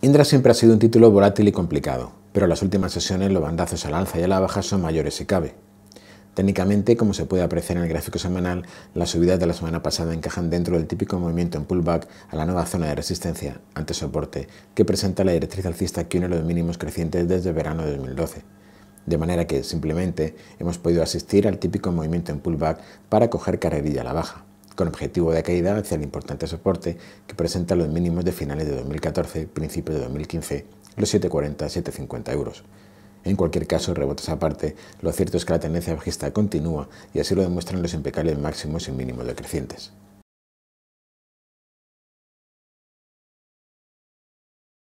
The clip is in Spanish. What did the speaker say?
Indra siempre ha sido un título volátil y complicado, pero las últimas sesiones los bandazos la alza y a la baja son mayores si cabe. Técnicamente, como se puede apreciar en el gráfico semanal, las subidas de la semana pasada encajan dentro del típico movimiento en pullback a la nueva zona de resistencia, ante soporte, que presenta la directriz alcista que une los mínimos crecientes desde verano de 2012. De manera que, simplemente, hemos podido asistir al típico movimiento en pullback para coger carrerilla a la baja con objetivo de caída hacia el importante soporte que presenta los mínimos de finales de 2014, principios de 2015, los 740-750 euros. En cualquier caso, rebotes aparte, lo cierto es que la tendencia bajista continúa y así lo demuestran los impecables máximos y mínimos decrecientes.